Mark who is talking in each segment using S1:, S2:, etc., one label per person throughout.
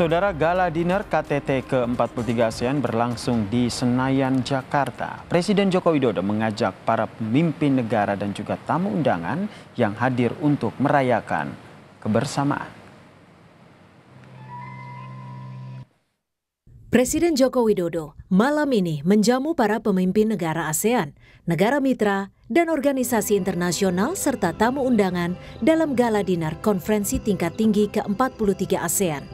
S1: Saudara Gala Dinner KTT ke-43 ASEAN berlangsung di Senayan, Jakarta. Presiden Joko Widodo mengajak para pemimpin negara dan juga tamu undangan yang hadir untuk merayakan kebersamaan.
S2: Presiden Joko Widodo malam ini menjamu para pemimpin negara ASEAN, negara mitra, dan organisasi internasional serta tamu undangan dalam Gala Dinner Konferensi Tingkat Tinggi ke-43 ASEAN.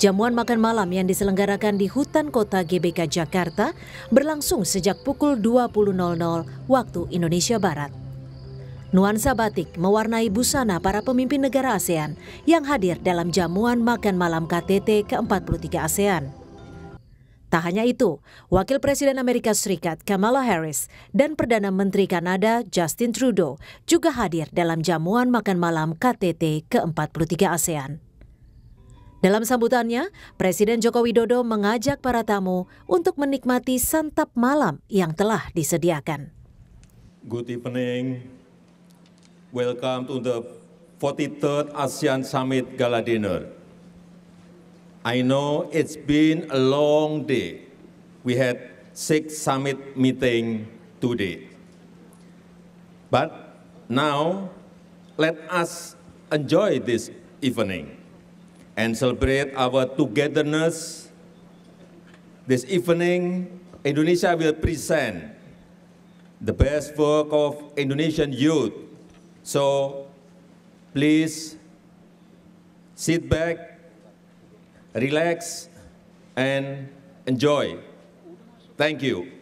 S2: Jamuan makan malam yang diselenggarakan di hutan kota GBK Jakarta berlangsung sejak pukul 20.00 waktu Indonesia Barat. Nuansa batik mewarnai busana para pemimpin negara ASEAN yang hadir dalam jamuan makan malam KTT ke-43 ASEAN. Tak hanya itu, Wakil Presiden Amerika Serikat Kamala Harris dan Perdana Menteri Kanada Justin Trudeau juga hadir dalam jamuan makan malam KTT ke-43 ASEAN. Dalam sambutannya, Presiden Joko Widodo mengajak para tamu untuk menikmati santap malam yang telah disediakan.
S1: Good evening. Welcome to the 43rd ASEAN Summit Gala Dinner. I know it's been a long day. We had six summit meeting today. But now, let us enjoy this evening. and celebrate our togetherness. This evening, Indonesia will present the best work of Indonesian youth. So please sit back, relax, and enjoy. Thank you.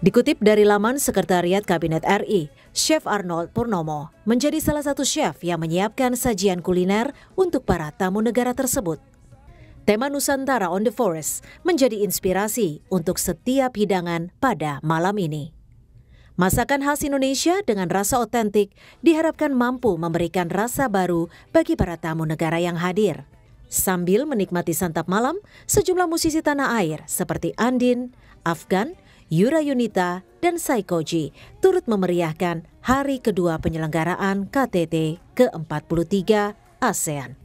S2: Dikutip dari laman Sekretariat Kabinet RI, Chef Arnold Purnomo menjadi salah satu chef yang menyiapkan sajian kuliner untuk para tamu negara tersebut. Tema Nusantara on the Forest menjadi inspirasi untuk setiap hidangan pada malam ini. Masakan khas Indonesia dengan rasa otentik diharapkan mampu memberikan rasa baru bagi para tamu negara yang hadir. Sambil menikmati santap malam, sejumlah musisi tanah air seperti Andin, Afgan, Yura Yunita, dan Saikoji turut memeriahkan hari kedua penyelenggaraan KTT ke-43 ASEAN.